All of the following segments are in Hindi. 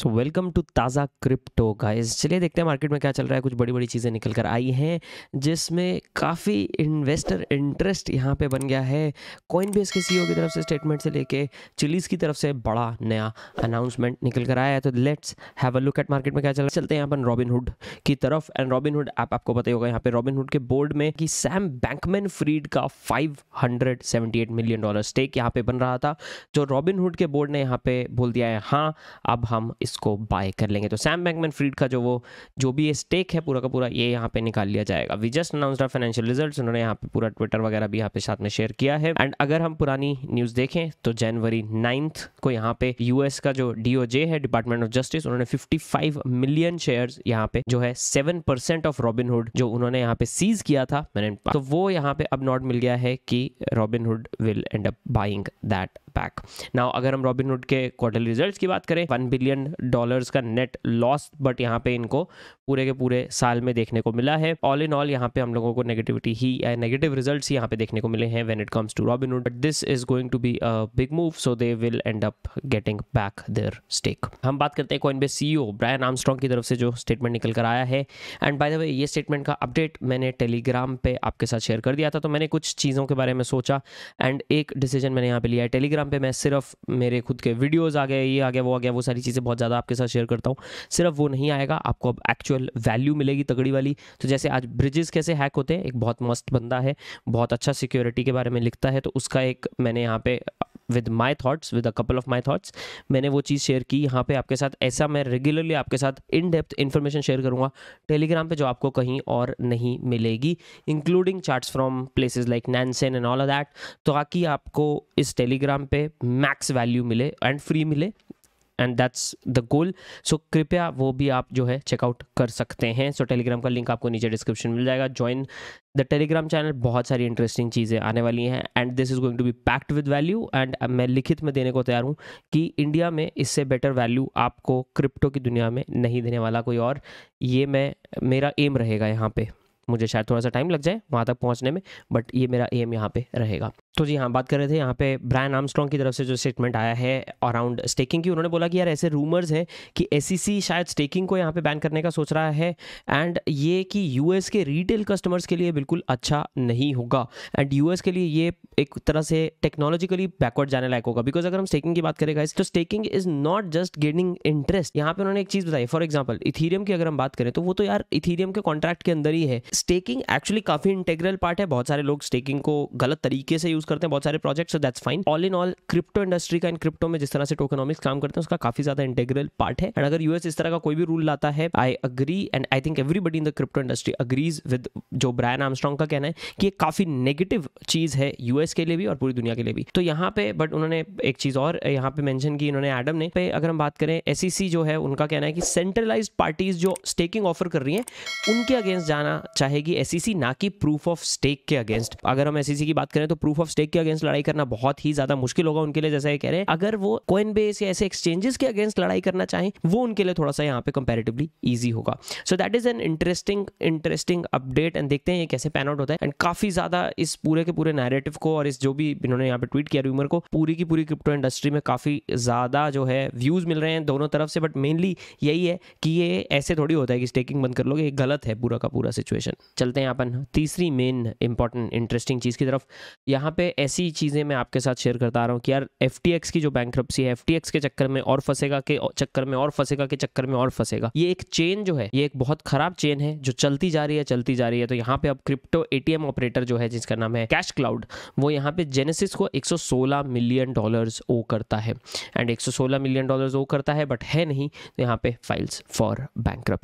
so welcome to Taaza crypto guys चलिए देखते हैं मार्केट में क्या चल रहा है कुछ बड़ी बड़ी चीज़ें निकल कर आई हैं जिसमें काफ़ी इन्वेस्टर इंटरेस्ट यहां पे बन गया है कॉइन बेस के सीईओ e की तरफ से स्टेटमेंट से लेके चिलीज की तरफ से बड़ा नया अनाउंसमेंट निकल कर आया है तो let's have a look at market में क्या चल रहा है चलते हैं यहाँ अपन रॉबिनहुड की तरफ एंड रॉबिनहुड ऐप आपको पता होगा यहाँ पे रॉबिनहुड के बोर्ड में कि सैम बैंकमैन फ्रीड का फाइव मिलियन डॉलर स्टेक यहाँ पर बन रहा था जो रॉबिनहुड के बोर्ड ने यहाँ पर बोल दिया है हाँ अब हम इसको बाय कर लेंगे तो सैम बैंकमैन फ्रीड का जो वो जो भी ये स्टेक है पूरा का पूरा ये यहाँ पे निकाल लिया जाएगा we just announce financial result उन्होंने यहाँ पे पूरा ट्विटर वगैरह भी यहाँ पे साथ में शेयर किया है एंड अगर हम पुरानी न्यूज़ देखें तो जनवरी नाइन्थ को यहाँ पे यूएस का जो डीओजे है डिपार्टमेंट ऑफ जस्टिस उन्होंने फिफ्टी मिलियन शेयर यहाँ पे जो है सेवन परसेंट ऑफ रॉबिनहुड जो उन्होंने यहाँ पे सीज किया था मैंने तो वो यहाँ पे अब नॉट मिल गया है कि Robinhood will end up buying that back now अगर हम रॉबिन हुड के क्वार्टरली रिजल्ट की बात करें वन बिलियन डॉलर्स का नेट लॉस बट यहाँ पे इनको पूरे के पूरे साल में देखने को मिला है ऑल इन ऑल यहाँ पे हम लोगों को नेगेटिविटी ही नेगेटिव रिजल्ट ही यहाँ पे देखने को मिले हैं when it comes to Robinhood this is going to be big move so they will end up getting back their stake हम बात करते हैं Coinbase C O Brian Armstrong की तरफ से जो स्टेटमेंट निकल कर आया है एंड बाय द वे ये स्टेटमेंट का अपडेट मैंने टेलीग्राम पे आपके साथ शेयर कर दिया था तो मैंने कुछ चीज़ों के बारे में सोचा एंड एक डिसीजन मैंने यहाँ पे लिया है टेलीग्राम इंस्टाग्राम पे मैं सिर्फ मेरे खुद के वीडियोस आ गए ये आ गया वो आ गया वो सारी चीज़ें बहुत ज़्यादा आपके साथ शेयर करता हूँ सिर्फ वो नहीं आएगा आपको अब एक्चुअल वैल्यू मिलेगी तगड़ी वाली तो जैसे आज ब्रिजेस कैसे हैक होते हैं एक बहुत मस्त बंदा है बहुत अच्छा सिक्योरिटी के बारे में लिखता है तो उसका एक मैंने यहाँ पे with my thoughts with a couple of my thoughts मैंने वो चीज़ शेयर की यहाँ पे आपके साथ ऐसा मैं रेगुलरली आपके साथ इन डेप्थ इन्फॉर्मेशन शेयर करूँगा टेलीग्राम पे जो आपको कहीं और नहीं मिलेगी including charts from places like Nansen and all that ताकि आपको इस टेलीग्राम पे मैक्स वैल्यू मिले एंड फ्री मिले and that's the goal so कृपया वो भी आप जो है चेकआउट कर सकते हैं सो so, टेलीग्राम का लिंक आपको नीचे डिस्क्रिप्शन मिल जाएगा ज्वाइन द टेलीग्राम चैनल बहुत सारी इंटरेस्टिंग चीज़ें आने वाली हैं and this is going to be packed with value and मैं लिखित में देने को तैयार हूँ कि इंडिया में इससे बेटर वैल्यू आपको क्रिप्टो की दुनिया में नहीं देने वाला कोई और ये मैं मेरा एम रहेगा यहाँ पे मुझे शायद थोड़ा सा टाइम लग जाए वहाँ तक पहुँचने में बट ये मेरा एम यहाँ पे रहेगा तो जी हाँ बात कर रहे थे यहाँ पे ब्रायन आर्मस्ट्रॉन्ग की तरफ से जो स्टेटमेंट आया है अराउंड स्टेकिंग की उन्होंने बोला कि यार ऐसे रूमर्स हैं कि एस e शायद स्टेकिंग को यहाँ पे बैन करने का सोच रहा है एंड ये कि यूएस के रिटेल कस्टमर्स के लिए बिल्कुल अच्छा नहीं होगा एंड यूएस के लिए ये एक तरह से टेक्नोलॉजिकली बैकवर्ड जाने लायक होगा बिकॉज अगर हम स्टेकिंग की बात करेगा तो staking is not just gaining interest यहाँ पे उन्होंने एक चीज़ बताई फॉर एग्जाम्पल इथीरियम की अगर हम बात करें तो वो तो यार इथीरियम के कॉन्ट्रैक्ट के अंदर ही है स्टेकिंग एक्चुअली काफ़ी इंटेग्रल पार्ट है बहुत सारे लोग स्टेकिंग को गलत तरीके से यूज़ करते हैं बहुत सारे project so that's fine all in all crypto industry का इन क्रिप्टो में जिस तरह से टोकनॉमिक्स काम करते हैं उसका काफी ज्यादा इंटेग्रल पार्ट है एंड अगर यूएस इस तरह का कोई भी रूल लाता है I agree and I think everybody in the crypto industry agrees with जो ब्रायन आर्मस्ट्रॉन्ग का कहना है कि ये काफी नेगेटिव चीज है यूएस के लिए भी और पूरी दुनिया के लिए भी तो यहाँ पे बट उन्होंने एक चीज और यहाँ पे मैंशन की इन्होंने एडम ने पे अगर हम बात करें एस e जो है उनका कहना है कि सेंट्रलाइज पार्टीज जो स्टेकिंग ऑफर कर रही है उनके अगेंस्ट जाना चाहेगी एस e ना कि प्रूफ ऑफ स्टेक के अगेंस्ट अगर हम एस e की बात करें तो प्रूफ ऑफ स्टेक के अगेंस्ट लड़ाई करना बहुत ही ज्यादा मुश्किल होगा उनके लिए जैसा ये कह रहे हैं अगर वो कोइन बेस या ऐसे एक्सचेंजेस के अगेंस्ट लड़ाई करना चाहें वो उनके लिए थोड़ा सा यहाँ पे कंपेरेटिवली ईजी होगा so that is an interesting interesting update and देखते हैं ये कैसे पैन आउट होता है एंड काफी ज्यादा इस पूरे के पूरे नैरेटिव को और इस जो भी इन्होंने यहाँ पे ट्वीट किया रूमर को पूरी की पूरी क्रिप्टो इंडस्ट्री में काफी ज्यादा जो है व्यूज मिल रहे हैं दोनों तरफ से बट मेनली यही है कि ये ऐसे थोड़ी होता है कि स्टेकिंग बंद कर लोगे ये गलत है पूरा का पूरा सिचुएशन चलते हैं अपन तीसरी मेन इंपॉर्टेंट इंटरेस्टिंग चीज की तरफ यहाँ पे पे ऐसी चीज़ें मैं आपके साथ शेयर करता रहा हूँ कि यार एफ की जो बैंक है एफ के चक्कर में और फंसेगा के चक्कर में और फंसेगा के चक्कर में और फंसेगा ये एक चेन जो है ये एक बहुत खराब चेन है जो चलती जा रही है चलती जा रही है तो यहाँ पे अब क्रिप्टो ए ऑपरेटर जो है जिसका नाम है कैश क्लाउड वो यहाँ पे जेनेसिस को एक मिलियन डॉलर्स ओ करता है एंड एक मिलियन डॉलर्स ओ करता है बट है नहीं तो यहाँ पे files for bank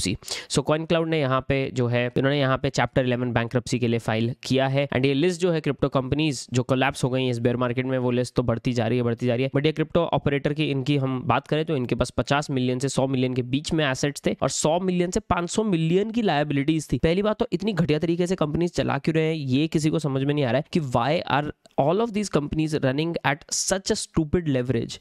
so Coin Cloud ने यहाँ पे जो है उन्होंने यहाँ पे चैप्टर इलेवन बैंक के लिए फाइल किया है एंड ये लिस्ट जो है क्रिप्टो कंपनीज जो कोलैप्स हो गई इस बेयर मार्केट में वो लिस्ट तो बढ़ती जा रही है बढ़ती जा रही है बट ये क्रिप्टो ऑपरेटर की इनकी हम बात करें तो इनके पास पचास मिलियन से सौ मिलियन के बीच में एसेट्स थे और सौ मिलियन से पांच मिलियन की लाइबिलिटीज थी पहली बात तो इतनी घटिया तरीके से कंपनीज चला क्यों रहे हैं ये किसी को समझ में नहीं आ रहा है कि why are all of these companies running at such a stupid leverage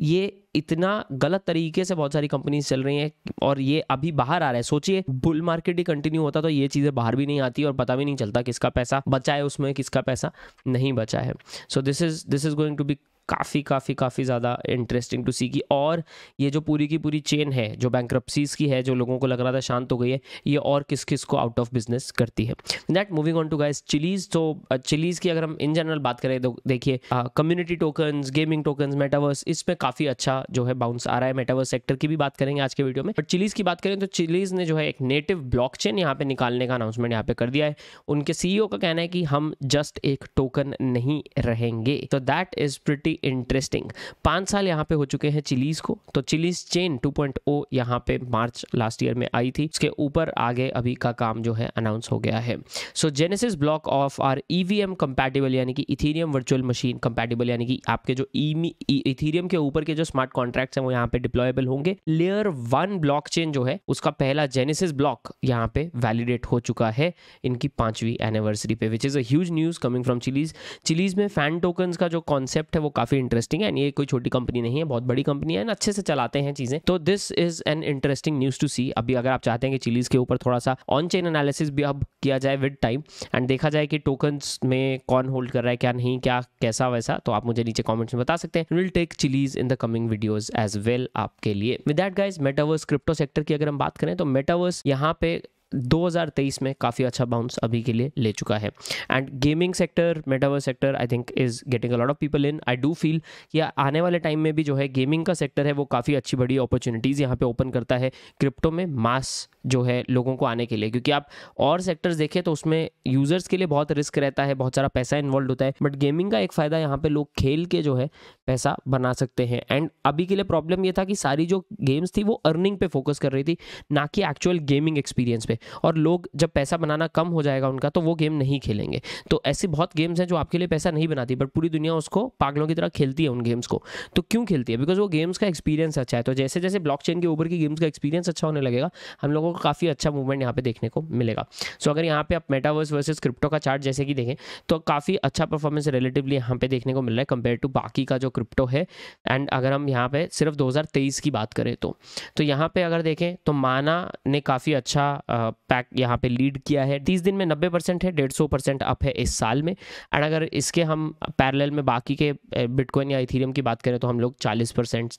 ये इतना गलत तरीके से बहुत सारी कंपनीज चल रही हैं और ये अभी बाहर आ रहा है सोचिए बुल मार्केट ही कंटिन्यू होता तो ये चीज़ें बाहर भी नहीं आती और पता भी नहीं चलता किसका पैसा बचा है उसमें किसका पैसा नहीं बचा है so this is this is going to be काफ़ी काफ़ी काफ़ी ज़्यादा इंटरेस्टिंग टू सी की और ये जो पूरी की पूरी चेन है जो बैंक की है जो लोगों को लग रहा था शांत हो गई है ये और किस किस को आउट ऑफ बिजनेस करती है that moving on to guys Chiliz तो चिलीज़ की अगर हम इन जनरल बात करें तो देखिए community token gaming token metaverse इसमें काफ़ी अच्छा जो है बाउंस आ रहा है मेटावर्स सेक्टर की भी बात करेंगे आज के वीडियो में बट चिलीज़ की बात करें तो चिलीज़ ने जो है एक नेटिव ब्लॉक चेन यहाँ पे निकालने का अनाउंसमेंट यहाँ पे कर दिया है उनके सीईओ का कहना है कि हम जस्ट एक टोकन नहीं रहेंगे तो दैट इज़ प्रिटी इंटरेस्टिंग पाँच साल यहाँ पे हो चुके हैं चिलीज़ को तो चिलीज़ चेन 2.0 पॉइंट यहाँ पे मार्च लास्ट ईयर में आई थी उसके ऊपर आगे अभी का काम जो है अनाउंस हो गया है so genesis block of our E V M compatible यानी कि इथीरियम वर्चुअल मशीन कंपेटेबल यानी कि आपके जो E e Ethereum e, e, के ऊपर के जो स्मार्ट कॉन्ट्रैक्ट हैं वो यहाँ पे डिप्लॉयबल होंगे लेयर वन ब्लॉक जो है उसका पहला जेनेसिस ब्लॉक यहाँ पे वैलिडेट हो चुका है इनकी पांचवी एनिवर्सरी पे which is as news coming from Chiliz Chiliz में फैन टोकन का जो कॉन्सेप्ट है वो काफ़ी इंटरेस्टिंग है एंड ये कोई छोटी कंपनी नहीं है बहुत बड़ी कंपनी है एंड अच्छे से चलाते हैं चीज़ें तो this is an interesting news to see अभी अगर आप चाहते हैं कि चिलीज़ के ऊपर थोड़ा सा ऑन चेन एनालिसिस भी अब किया जाए विद टाइम एंड देखा जाए कि टोकन में कौन होल्ड कर रहा है क्या नहीं क्या कैसा वैसा तो आप मुझे नीचे कॉमेंट्स में बता सकते हैं will take chillies in the coming videos as well आपके लिए with that guys metaverse crypto sector की अगर हम बात करें तो मेटावर्स यहाँ पे 2023 में काफ़ी अच्छा बाउंस अभी के लिए ले चुका है and gaming sector metaverse sector I think is getting a lot of people in I do feel कि आने वाले टाइम में भी जो है गेमिंग का सेक्टर है वो काफ़ी अच्छी बड़ी अपॉर्चुनिटीज़ यहाँ पे ओपन करता है क्रिप्टो में मास जो है लोगों को आने के लिए क्योंकि आप और सेक्टर्स देखें तो उसमें यूज़र्स के लिए बहुत रिस्क रहता है बहुत सारा पैसा इन्वॉल्व होता है बट गेमिंग का एक फ़ायदा यहाँ पे लोग खेल के जो है पैसा बना सकते हैं एंड अभी के लिए प्रॉब्लम ये था कि सारी जो गेम्स थी वो अर्निंग पे फोकस कर रही थी ना कि एक्चुअल गेमिंग एक्सपीरियंस पे और लोग जब पैसा बनाना कम हो जाएगा उनका तो वो गेम नहीं खेलेंगे तो ऐसी बहुत गेम्स हैं जो आपके लिए पैसा नहीं बनाती बट पूरी दुनिया उसको पागलों की तरह खेलती है उन गेम्स को तो क्यों खेलती है बिकॉज वो गेम्स का एक्सपीरियंस अच्छा है तो जैसे जैसे ब्लॉक के ऊपर की गेम्स का एक्सपीरियंस अच्छा होने लगेगा हम लोगों को काफ़ी अच्छा मूवमेंट यहाँ पे देखने को मिलेगा सो so, अगर यहाँ पे आप मेटावर्स वर्सेस क्रिप्टो का चार्ट जैसे कि देखें तो काफ़ी अच्छा परफॉर्मेंस रिलेटिवली यहाँ पे देखने को मिल रहा है कंपेयर टू बाकी का जो क्रिप्टो है एंड अगर हम यहाँ पे सिर्फ 2023 की बात करें तो तो यहाँ पे अगर देखें तो माना ने काफ़ी अच्छा पैक यहाँ पे लीड किया है तीस दिन में नब्बे है डेढ़ अप है इस साल में एंड अगर इसके हम पैरल में बाकी के बिटकॉइन या इथीरियम की बात करें तो हम लोग चालीस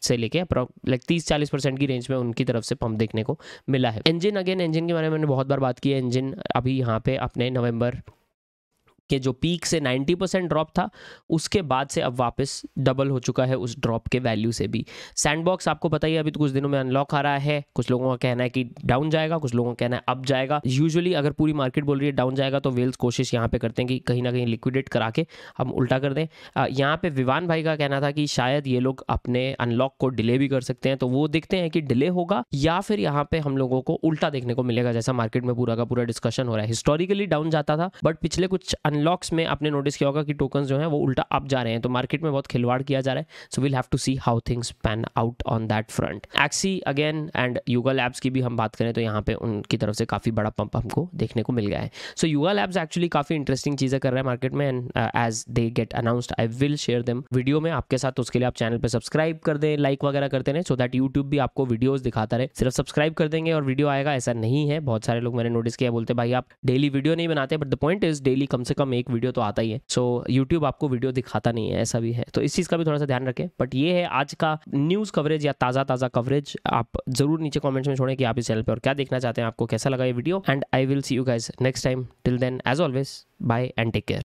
से लेके लाइक तीस चालीस की रेंज में उनकी तरफ से पंप देखने को मिला है एन इंजन अगेन इंजन के बारे में मैंने बहुत बार बात की है इंजन अभी यहाँ पे अपने नवंबर के जो पीक से 90 परसेंट ड्रॉप था उसके बाद से अब वापस डबल हो चुका है उस ड्रॉप के वैल्यू से भी सैंडबॉक्स आपको पता ही अभी तो कुछ दिनों में अनलॉक आ रहा है कुछ लोगों का कहना है कि डाउन जाएगा कुछ लोगों का कहना है अप जाएगा यूजुअली अगर पूरी मार्केट बोल रही है डाउन जाएगा तो वेल्स कोशिश यहाँ पे करते हैं कि कहीं ना कहीं लिक्विडेट करा के हम उल्टा कर दें यहाँ पे विवान भाई का कहना था कि शायद ये लोग अपने अनलॉक को डिले भी कर सकते हैं तो वो देखते हैं कि डिले होगा या फिर यहाँ पे हम लोगों को उल्टा देखने को मिलेगा जैसा मार्केट में पूरा का पूरा डिस्कशन हो रहा है हिस्टोरिकली डाउन जाता था बट पिछले कुछ अनलॉक अनलॉक्स में आपने नोटिस किया होगा कि टोकन जो है वो उल्टा अप जा रहे हैं तो मार्केट में बहुत खिलवाड़ किया जा रहा है so we'll have to see how things pan out on that front Axie again and Google apps की भी हम बात करें तो यहाँ पे उनकी तरफ से काफ़ी बड़ा पंप हमको देखने को मिल गया है सो युगल एप्स एक्चुअली काफ़ी इंटरेस्टिंग चीज़ें कर रहे हैं मार्केट में and as they get announced I will share them video में आपके साथ तो उसके लिए आप चैनल पर सब्सक्राइब कर दें लाइक वगैरह करते रहे सो दैट यूट्यूब भी आपको वीडियोज दिखाता रहे सिर्फ सब्सक्राइब कर देंगे और वीडियो आएगा ऐसा नहीं है बहुत सारे लोग मैंने नोटिस किया बोलते भाई आप डेली वीडियो नहीं बनाते but the point is daily कम से कम में एक वीडियो तो आता ही है सो so, यूट्यूब आपको वीडियो दिखाता नहीं है ऐसा भी है तो इस चीज़ का भी थोड़ा सा ध्यान रखें बट ये है आज का न्यूज़ कवरेज या ताज़ा ताज़ा कवरेज आप जरूर नीचे कॉमेंट्स में छोड़ें कि आप इस चैनल पर क्या देखना चाहते हैं आपको कैसा लगा ये video and I will see you guys next time till then as always bye and take care